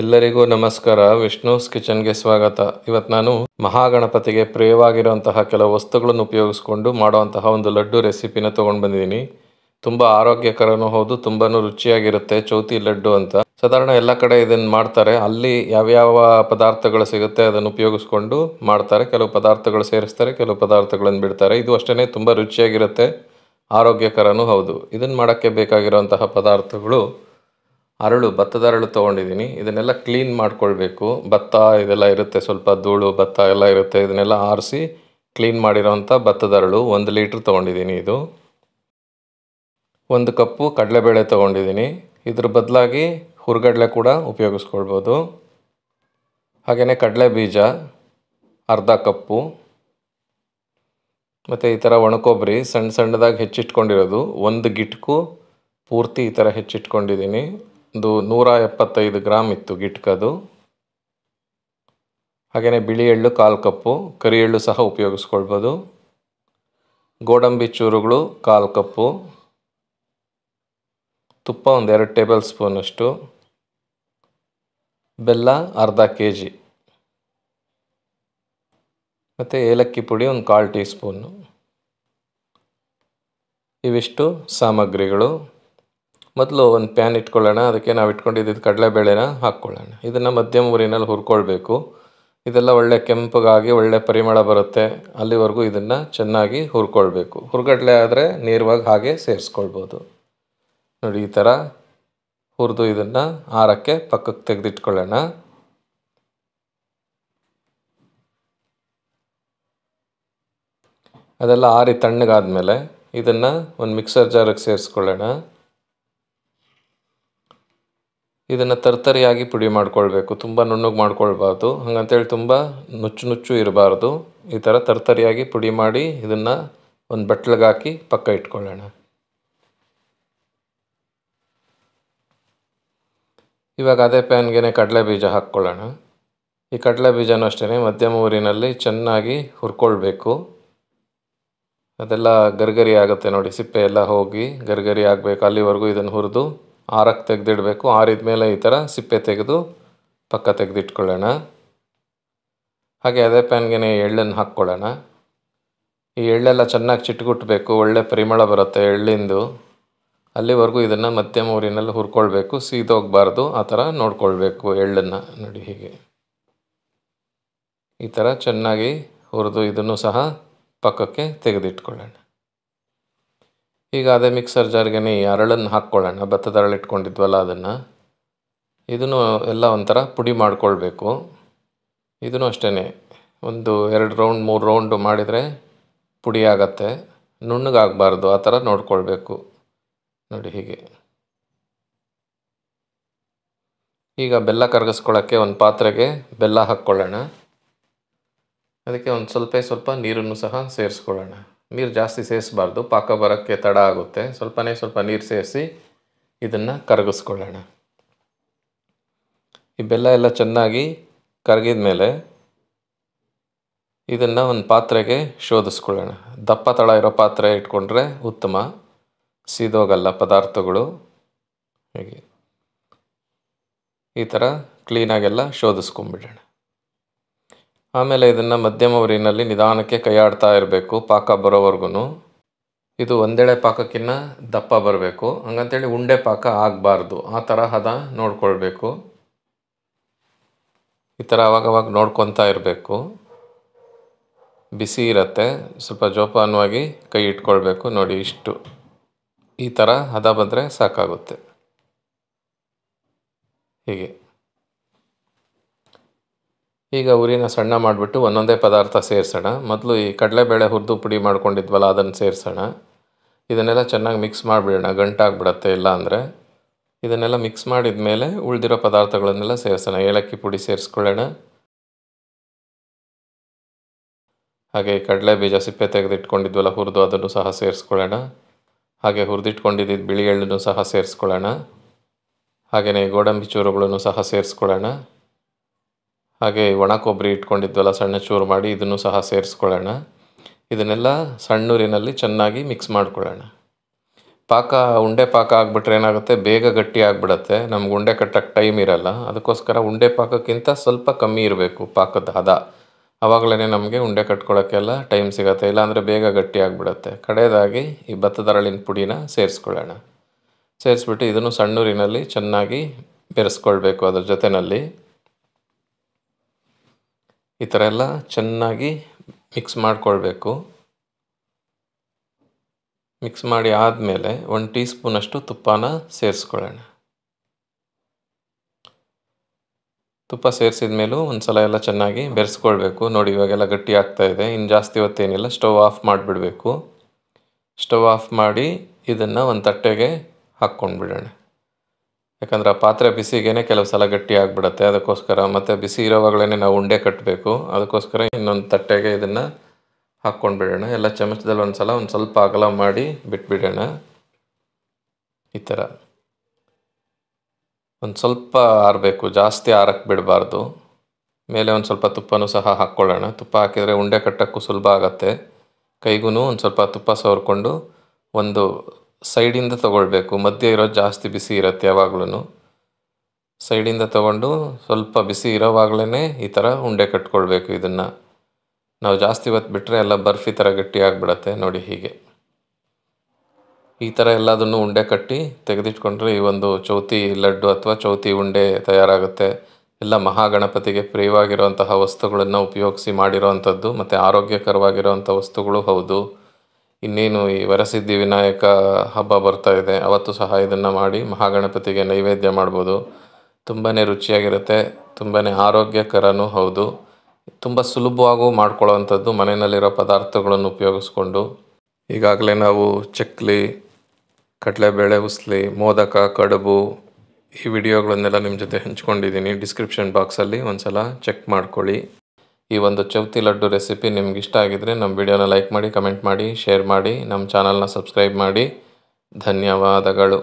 ಎಲ್ಲರಿಗೂ ನಮಸ್ಕಾರ ವಿಷ್ಣುಸ್ ಕಿಚನ್ಗೆ ಸ್ವಾಗತ ಇವತ್ತು ನಾನು ಮಹಾಗಣಪತಿಗೆ ಪ್ರಿಯವಾಗಿರುವಂತಹ ಕೆಲವು ವಸ್ತುಗಳನ್ನು ಉಪಯೋಗಿಸ್ಕೊಂಡು ಮಾಡುವಂತಹ ಒಂದು ಲಡ್ಡು ರೆಸಿಪಿನ ತೊಗೊಂಡು ಬಂದಿದ್ದೀನಿ ತುಂಬ ಆರೋಗ್ಯಕರನೂ ಹೌದು ತುಂಬಾ ರುಚಿಯಾಗಿರುತ್ತೆ ಚೌತಿ ಲಡ್ಡು ಅಂತ ಸಾಧಾರಣ ಎಲ್ಲ ಕಡೆ ಇದನ್ನು ಮಾಡ್ತಾರೆ ಅಲ್ಲಿ ಯಾವ್ಯಾವ ಪದಾರ್ಥಗಳು ಸಿಗುತ್ತೆ ಅದನ್ನು ಉಪಯೋಗಿಸ್ಕೊಂಡು ಮಾಡ್ತಾರೆ ಕೆಲವು ಪದಾರ್ಥಗಳು ಸೇರಿಸ್ತಾರೆ ಕೆಲವು ಪದಾರ್ಥಗಳನ್ನು ಬಿಡ್ತಾರೆ ಇದು ಅಷ್ಟೇ ತುಂಬ ರುಚಿಯಾಗಿರುತ್ತೆ ಆರೋಗ್ಯಕರನೂ ಹೌದು ಇದನ್ನು ಮಾಡೋಕ್ಕೆ ಬೇಕಾಗಿರುವಂತಹ ಪದಾರ್ಥಗಳು ಅರಳು ಭತ್ತದ ಅರಳು ತೊಗೊಂಡಿದ್ದೀನಿ ಇದನ್ನೆಲ್ಲ ಕ್ಲೀನ್ ಮಾಡ್ಕೊಳ್ಬೇಕು ಭತ್ತ ಇದೆಲ್ಲ ಇರುತ್ತೆ ಸ್ವಲ್ಪ ಧೂಳು ಭತ್ತ ಎಲ್ಲ ಇರುತ್ತೆ ಇದನ್ನೆಲ್ಲ ಆರಿಸಿ ಕ್ಲೀನ್ ಮಾಡಿರೋವಂಥ ಭತ್ತದ ಅರಳು ಒಂದು ಲೀಟ್ರ್ ತೊಗೊಂಡಿದ್ದೀನಿ ಇದು ಒಂದು ಕಪ್ಪು ಕಡಲೆಬೇಳೆ ತೊಗೊಂಡಿದ್ದೀನಿ ಇದ್ರ ಬದಲಾಗಿ ಹುರುಗಡಲೆ ಕೂಡ ಉಪಯೋಗಿಸ್ಕೊಳ್ಬೋದು ಹಾಗೆಯೇ ಕಡಲೆ ಬೀಜ ಅರ್ಧ ಕಪ್ಪು ಮತ್ತು ಈ ಥರ ಒಣಕೊಬ್ಬರಿ ಸಣ್ಣ ಸಣ್ಣದಾಗಿ ಹೆಚ್ಚಿಟ್ಕೊಂಡಿರೋದು ಒಂದು ಗಿಟ್ಕು ಪೂರ್ತಿ ಈ ಥರ ಹೆಚ್ಚಿಟ್ಕೊಂಡಿದ್ದೀನಿ ಒಂದು ನೂರ ಎಪ್ಪತ್ತೈದು ಗ್ರಾಮ್ ಇತ್ತು ಗಿಟ್ಕದು ಹಾಗೆಯೇ ಬಿಳಿ ಎಳ್ಳು ಕಾಲು ಕಪ್ಪು ಕರಿ ಎಳ್ಳು ಸಹ ಉಪಯೋಗಿಸ್ಕೊಳ್ಬೋದು ಗೋಡಂಬಿ ಚೂರುಗಳು ಕಾಲು ಕಪ್ಪು ತುಪ್ಪ ಒಂದು ಎರಡು ಟೇಬಲ್ ಸ್ಪೂನಷ್ಟು ಬೆಲ್ಲ ಅರ್ಧ ಕೆ ಜಿ ಮತ್ತು ಏಲಕ್ಕಿ ಪುಡಿ ಒಂದು ಕಾಲು ಟೀ ಸ್ಪೂನು ಇವಿಷ್ಟು ಸಾಮಗ್ರಿಗಳು ಮೊದಲು ಒಂದು ಪ್ಯಾನ್ ಇಟ್ಕೊಳ್ಳೋಣ ಅದಕ್ಕೆ ನಾವು ಇಟ್ಕೊಂಡಿದ್ದು ಕಡಲೆಬೇಳೆನ ಹಾಕ್ಕೊಳ್ಳೋಣ ಇದನ್ನು ಮಧ್ಯಮ ಊರಿನಲ್ಲಿ ಹುರ್ಕೊಳ್ಬೇಕು ಇದೆಲ್ಲ ಒಳ್ಳೆ ಕೆಂಪಗಾಗಿ ಒಳ್ಳೆ ಪರಿಮಳ ಬರುತ್ತೆ ಅಲ್ಲಿವರೆಗೂ ಇದನ್ನು ಚೆನ್ನಾಗಿ ಹುರ್ಕೊಳ್ಬೇಕು ಹುರ್ಗಡ್ಲೆ ಆದರೆ ನೇರವಾಗಿ ಹಾಗೆ ಸೇರಿಸ್ಕೊಳ್ಬೋದು ನೋಡಿ ಈ ಥರ ಹುರಿದು ಇದನ್ನು ಆರಕ್ಕೆ ಪಕ್ಕಕ್ಕೆ ತೆಗೆದಿಟ್ಕೊಳ್ಳೋಣ ಅದೆಲ್ಲ ಆರಿ ತಣ್ಣಗಾದ ಮೇಲೆ ಇದನ್ನು ಒಂದು ಮಿಕ್ಸರ್ ಜಾರಿಗೆ ಸೇರಿಸ್ಕೊಳ್ಳೋಣ ಇದನ್ನು ತರ್ತರಿಯಾಗಿ ಪುಡಿ ಮಾಡ್ಕೊಳ್ಬೇಕು ತುಂಬ ನುಣ್ಣಗೆ ಮಾಡ್ಕೊಳ್ಬಾರ್ದು ಹಂಗಂತೇಳಿ ತುಂಬ ನುಚ್ಚು ನುಚ್ಚು ಇರಬಾರ್ದು ಈ ಥರ ತರ್ತರಿಯಾಗಿ ಪುಡಿ ಮಾಡಿ ಇದನ್ನು ಒಂದು ಬಟ್ಲಿಗೆ ಹಾಕಿ ಪಕ್ಕ ಇಟ್ಕೊಳ್ಳೋಣ ಇವಾಗ ಅದೇ ಪ್ಯಾನ್ಗೆ ಕಡಲೆ ಬೀಜ ಹಾಕ್ಕೊಳ್ಳೋಣ ಈ ಕಡಲೆ ಬೀಜನೂ ಅಷ್ಟೇ ಮಧ್ಯಮ ಊರಿನಲ್ಲಿ ಚೆನ್ನಾಗಿ ಹುರ್ಕೊಳ್ಬೇಕು ಅದೆಲ್ಲ ಗರ್ಗರಿ ಆಗುತ್ತೆ ನೋಡಿ ಸಿಪ್ಪೆ ಎಲ್ಲ ಹೋಗಿ ಗರ್ಗರಿ ಆಗಬೇಕು ಅಲ್ಲಿವರೆಗೂ ಇದನ್ನು ಹುರಿದು ಆರಕ್ಕೆ ತೆಗೆದಿಡಬೇಕು ಆರಿದ ಮೇಲೆ ಈ ಥರ ಸಿಪ್ಪೆ ತೆಗೆದು ಪಕ್ಕ ತೆಗೆದಿಟ್ಕೊಳ್ಳೋಣ ಹಾಗೆ ಅದೇ ಪ್ಯಾನ್ಗೆ ಎಳ್ಳನ್ನು ಹಾಕ್ಕೊಳ್ಳೋಣ ಈ ಎಳ್ಳೆಲ್ಲ ಚೆನ್ನಾಗಿ ಚಿಟ್ಗುಟ್ಟಬೇಕು ಒಳ್ಳೆ ಪರಿಮಳ ಬರುತ್ತೆ ಎಳ್ಳಿಂದು ಅಲ್ಲಿವರೆಗೂ ಇದನ್ನು ಮಧ್ಯಮ ಊರಿನಲ್ಲಿ ಹುರ್ಕೊಳ್ಬೇಕು ಸೀದೋಗಬಾರ್ದು ಆ ಥರ ನೋಡ್ಕೊಳ್ಬೇಕು ಎಳ್ಳನ್ನು ನೋಡಿ ಹೀಗೆ ಈ ಥರ ಚೆನ್ನಾಗಿ ಹುರಿದು ಇದನ್ನು ಸಹ ಪಕ್ಕಕ್ಕೆ ತೆಗೆದಿಟ್ಕೊಳ್ಳೋಣ ಈಗ ಅದೇ ಮಿಕ್ಸರ್ ಈ ಅರಳನ್ನು ಹಾಕ್ಕೊಳ್ಳೋಣ ಭತ್ತದ ಅರಳಿಟ್ಕೊಂಡಿದ್ವಲ್ಲ ಇಟ್ಕೊಂಡಿದ್ವಲ್ಲ ಅದನ್ನು ಇದನ್ನು ಎಲ್ಲ ಒಂಥರ ಪುಡಿ ಮಾಡಿಕೊಳ್ಬೇಕು ಇದನ್ನು ಅಷ್ಟೇ ಒಂದು ಎರಡು ರೌಂಡ್ ಮೂರು ರೌಂಡು ಮಾಡಿದರೆ ಪುಡಿ ಆಗತ್ತೆ ನುಣ್ಣಗಾಗಬಾರ್ದು ಆ ಥರ ನೋಡ್ಕೊಳ್ಬೇಕು ನೋಡಿ ಹೀಗೆ ಈಗ ಬೆಲ್ಲ ಕರಗಿಸ್ಕೊಳ್ಳೋಕ್ಕೆ ಒಂದು ಪಾತ್ರೆಗೆ ಬೆಲ್ಲ ಹಾಕ್ಕೊಳ್ಳೋಣ ಅದಕ್ಕೆ ಒಂದು ಸ್ವಲ್ಪ ಸ್ವಲ್ಪ ನೀರನ್ನು ಸಹ ಸೇರಿಸ್ಕೊಳ್ಳೋಣ ನೀರು ಜಾಸ್ತಿ ಸೇರಿಸಬಾರ್ದು ಪಾಕ ಬರೋಕ್ಕೆ ತಡ ಆಗುತ್ತೆ ಸ್ವಲ್ಪನೇ ಸ್ವಲ್ಪ ನೀರು ಸೇರಿಸಿ ಇದನ್ನು ಕರಗಿಸ್ಕೊಳ್ಳೋಣ ಈ ಬೆಲ್ಲ ಎಲ್ಲ ಚೆನ್ನಾಗಿ ಕರಗಿದ ಮೇಲೆ ಇದನ್ನು ಒಂದು ಪಾತ್ರೆಗೆ ಶೋಧಿಸ್ಕೊಳ್ಳೋಣ ದಪ್ಪ ತಳ ಇರೋ ಪಾತ್ರೆ ಇಟ್ಕೊಂಡ್ರೆ ಉತ್ತಮ ಸೀದೋಗಲ್ಲ ಪದಾರ್ಥಗಳು ಹೀಗೆ ಈ ಥರ ಕ್ಲೀನಾಗೆಲ್ಲ ಶೋಧಿಸ್ಕೊಂಬಿಡೋಣ ಆಮೇಲೆ ಇದನ್ನು ಮಧ್ಯಮ ಉರಿನಲ್ಲಿ ನಿಧಾನಕ್ಕೆ ಕೈಯಾಡ್ತಾ ಇರಬೇಕು ಪಾಕ ಬರೋವರೆಗೂ ಇದು ಒಂದೆಳೆ ಪಾಕಕ್ಕಿನ್ನ ದಪ್ಪ ಬರಬೇಕು ಹಂಗಂತೇಳಿ ಉಂಡೆ ಪಾಕ ಆಗಬಾರ್ದು ಆ ತರಹದ ನೋಡ್ಕೊಳ್ಬೇಕು ಈ ಥರ ಅವಾಗವಾಗ ನೋಡ್ಕೊತಾ ಇರಬೇಕು ಬಿಸಿ ಇರತ್ತೆ ಸ್ವಲ್ಪ ಜೋಪಾನವಾಗಿ ಕೈ ಇಟ್ಕೊಳ್ಬೇಕು ನೋಡಿ ಇಷ್ಟು ಈ ಥರ ಹದ ಬಂದರೆ ಸಾಕಾಗುತ್ತೆ ಹೀಗೆ ಈಗ ಉರಿನ ಸಣ್ಣ ಮಾಡಿಬಿಟ್ಟು ಒಂದೊಂದೇ ಪದಾರ್ಥ ಸೇರಿಸೋಣ ಮೊದಲು ಈ ಕಡಲೆಬೇಳೆ ಹುರಿದು ಪುಡಿ ಮಾಡ್ಕೊಂಡಿದ್ವಲ್ಲ ಅದನ್ನು ಸೇರಿಸೋಣ ಇದನ್ನೆಲ್ಲ ಚೆನ್ನಾಗಿ ಮಿಕ್ಸ್ ಮಾಡಿಬಿಡೋಣ ಗಂಟಾಗ್ಬಿಡತ್ತೆ ಇಲ್ಲ ಅಂದರೆ ಇದನ್ನೆಲ್ಲ ಮಿಕ್ಸ್ ಮಾಡಿದ ಮೇಲೆ ಉಳಿದಿರೋ ಪದಾರ್ಥಗಳನ್ನೆಲ್ಲ ಸೇರಿಸೋಣ ಏಲಕ್ಕಿ ಪುಡಿ ಸೇರಿಸ್ಕೊಳ್ಳೋಣ ಹಾಗೆ ಕಡಲೆ ಬೀಜ ಸಿಪ್ಪೆ ತೆಗೆದಿಟ್ಕೊಂಡಿದ್ವಲ್ಲ ಹುರಿದು ಅದನ್ನು ಸಹ ಸೇರಿಸ್ಕೊಳ್ಳೋಣ ಹಾಗೆ ಹುರಿದಿಟ್ಕೊಂಡಿದ್ದ ಬಿಳಿ ಎಳ್ಳನ್ನು ಸಹ ಸೇರಿಸ್ಕೊಳ್ಳೋಣ ಹಾಗೆಯೇ ಗೋಡಂಬಿ ಚೂರುಗಳನ್ನು ಸಹ ಸೇರಿಸ್ಕೊಳ್ಳೋಣ ಹಾಗೆ ಒಣ ಕೊಬ್ಬರಿ ಇಟ್ಕೊಂಡಿದ್ವಲ್ಲ ಸಣ್ಣ ಚೂರು ಮಾಡಿ ಇದನ್ನು ಸಹ ಸೇರಿಸ್ಕೊಳ್ಳೋಣ ಇದನ್ನೆಲ್ಲ ಸಣ್ಣೂರಿನಲ್ಲಿ ಚೆನ್ನಾಗಿ ಮಿಕ್ಸ್ ಮಾಡ್ಕೊಳ್ಳೋಣ ಪಾಕ ಉಂಡೆ ಪಾಕ ಆಗಿಬಿಟ್ರೆ ಏನಾಗುತ್ತೆ ಬೇಗ ಗಟ್ಟಿ ಆಗಿಬಿಡತ್ತೆ ನಮ್ಗೆ ಉಂಡೆ ಕಟ್ಟಕ್ಕೆ ಟೈಮ್ ಇರಲ್ಲ ಅದಕ್ಕೋಸ್ಕರ ಉಂಡೆ ಪಾಕಕ್ಕಿಂತ ಸ್ವಲ್ಪ ಕಮ್ಮಿ ಇರಬೇಕು ಪಾಕದ ಹದ ಆವಾಗಲೇ ನಮಗೆ ಉಂಡೆ ಕಟ್ಕೊಳ್ಳೋಕ್ಕೆಲ್ಲ ಟೈಮ್ ಸಿಗತ್ತೆ ಇಲ್ಲಾಂದರೆ ಬೇಗ ಗಟ್ಟಿ ಆಗಿಬಿಡತ್ತೆ ಕಡೆಯದಾಗಿ ಈ ಭತ್ತದ ಅರಳಿನ ಪುಡಿನ ಸೇರಿಸ್ಕೊಳ್ಳೋಣ ಸೇರಿಸ್ಬಿಟ್ಟು ಇದನ್ನು ಸಣ್ಣೂರಿನಲ್ಲಿ ಚೆನ್ನಾಗಿ ಬೆರೆಸ್ಕೊಳ್ಬೇಕು ಅದ್ರ ಜೊತೆಯಲ್ಲಿ ಈ ಥರ ಎಲ್ಲ ಚೆನ್ನಾಗಿ ಮಿಕ್ಸ್ ಮಾಡಿಕೊಳ್ಬೇಕು ಮಿಕ್ಸ್ ಮಾಡಿ ಆದಮೇಲೆ ಒಂದು ಟೀ ಸ್ಪೂನಷ್ಟು ತುಪ್ಪನ ಸೇರಿಸ್ಕೊಳ್ಳೋಣ ತುಪ್ಪ ಸೇರಿಸಿದ ಮೇಲೂ ಒಂದು ಸಲ ಎಲ್ಲ ಚೆನ್ನಾಗಿ ಬೆರೆಸ್ಕೊಳ್ಬೇಕು ನೋಡಿ ಇವಾಗೆಲ್ಲ ಗಟ್ಟಿ ಆಗ್ತಾಯಿದೆ ಇದೆ ಇನ್ನು ಜಾಸ್ತಿ ಹೊತ್ತೇನಿಲ್ಲ ಸ್ಟವ್ ಆಫ್ ಮಾಡಿಬಿಡಬೇಕು ಸ್ಟವ್ ಆಫ್ ಮಾಡಿ ಇದನ್ನು ಒಂದು ತಟ್ಟೆಗೆ ಹಾಕ್ಕೊಂಡು ಯಾಕಂದರೆ ಆ ಪಾತ್ರೆ ಬಿಸಿಗೇನೆ ಕೆಲವು ಸಲ ಗಟ್ಟಿ ಆಗಿಬಿಡುತ್ತೆ ಅದಕ್ಕೋಸ್ಕರ ಮತ್ತು ಬಿಸಿ ಇರೋವಾಗಲೇ ನಾವು ಉಂಡೆ ಕಟ್ಟಬೇಕು ಅದಕ್ಕೋಸ್ಕರ ಇನ್ನೊಂದು ತಟ್ಟೆಗೆ ಇದನ್ನು ಹಾಕ್ಕೊಂಡು ಬಿಡೋಣ ಎಲ್ಲ ಚಮಚದಲ್ಲಿ ಒಂದು ಸಲ ಒಂದು ಸ್ವಲ್ಪ ಅಗಲ ಮಾಡಿ ಬಿಟ್ಬಿಡೋಣ ಈ ಥರ ಒಂದು ಸ್ವಲ್ಪ ಆರಬೇಕು ಜಾಸ್ತಿ ಆರಕ್ಕೆ ಬಿಡಬಾರ್ದು ಮೇಲೆ ಒಂದು ಸ್ವಲ್ಪ ತುಪ್ಪನೂ ಸಹ ಹಾಕ್ಕೊಳ್ಳೋಣ ತುಪ್ಪ ಹಾಕಿದರೆ ಉಂಡೆ ಕಟ್ಟೋಕ್ಕೂ ಸುಲಭ ಆಗುತ್ತೆ ಕೈಗೂ ಒಂದು ಸ್ವಲ್ಪ ತುಪ್ಪ ಸವರ್ಕೊಂಡು ಒಂದು ಸೈಡಿಂದ ತೊಗೊಳ್ಬೇಕು ಮಧ್ಯೆ ಇರೋದು ಜಾಸ್ತಿ ಬಿಸಿ ಇರುತ್ತೆ ಯಾವಾಗ್ಲೂ ಸೈಡಿಂದ ತೊಗೊಂಡು ಸ್ವಲ್ಪ ಬಿಸಿ ಇರೋವಾಗ್ಲೇ ಈ ಥರ ಉಂಡೆ ಕಟ್ಕೊಳ್ಬೇಕು ಇದನ್ನು ನಾವು ಜಾಸ್ತಿ ಹೊತ್ತು ಬಿಟ್ಟರೆ ಎಲ್ಲ ಬರ್ಫಿ ಥರ ಗಟ್ಟಿ ಆಗಿಬಿಡತ್ತೆ ನೋಡಿ ಹೀಗೆ ಈ ಥರ ಎಲ್ಲದನ್ನು ಉಂಡೆ ಕಟ್ಟಿ ತೆಗೆದಿಟ್ಕೊಂಡ್ರೆ ಈ ಒಂದು ಚೌತಿ ಲಡ್ಡು ಅಥವಾ ಚೌತಿ ಉಂಡೆ ತಯಾರಾಗುತ್ತೆ ಎಲ್ಲ ಮಹಾಗಣಪತಿಗೆ ಪ್ರಿಯವಾಗಿರುವಂತಹ ವಸ್ತುಗಳನ್ನು ಉಪಯೋಗಿಸಿ ಮಾಡಿರೋವಂಥದ್ದು ಮತ್ತು ಆರೋಗ್ಯಕರವಾಗಿರುವಂಥ ವಸ್ತುಗಳು ಹೌದು ಇನ್ನೇನು ಈ ವರಸಿದ್ಧಿ ವಿನಾಯಕ ಹಬ್ಬ ಬರ್ತಾ ಇದೆ ಅವತ್ತು ಸಹ ಇದನ್ನು ಮಾಡಿ ಮಹಾಗಣಪತಿಗೆ ನೈವೇದ್ಯ ಮಾಡ್ಬೋದು ತುಂಬಾ ರುಚಿಯಾಗಿರುತ್ತೆ ತುಂಬಾ ಆರೋಗ್ಯಕರನೂ ಹೌದು ತುಂಬ ಸುಲಭವಾಗೂ ಮಾಡ್ಕೊಳ್ಳೋವಂಥದ್ದು ಮನೆಯಲ್ಲಿರೋ ಪದಾರ್ಥಗಳನ್ನು ಉಪಯೋಗಿಸ್ಕೊಂಡು ಈಗಾಗಲೇ ನಾವು ಚಕ್ಲಿ ಕಡಲೆಬೇಳೆ ಉಸ್ಲಿ ಮೋದಕ ಕಡುಬು ಈ ವಿಡಿಯೋಗಳನ್ನೆಲ್ಲ ನಿಮ್ಮ ಜೊತೆ ಹಂಚ್ಕೊಂಡಿದ್ದೀನಿ ಡಿಸ್ಕ್ರಿಪ್ಷನ್ ಬಾಕ್ಸಲ್ಲಿ ಒಂದು ಸಲ ಚೆಕ್ ಮಾಡ್ಕೊಳ್ಳಿ ಈ ಒಂದು ಚೌತಿ ಲಡ್ಡು ರೆಸಿಪಿ ನಿಮ್ಗೆ ಇಷ್ಟ ಆಗಿದರೆ ನಮ್ಮ ವಿಡಿಯೋನ ಲೈಕ್ ಮಾಡಿ ಕಮೆಂಟ್ ಮಾಡಿ ಶೇರ್ ಮಾಡಿ ನಮ್ಮ ಚಾನಲ್ನ ಸಬ್ಸ್ಕ್ರೈಬ್ ಮಾಡಿ ಧನ್ಯವಾದಗಳು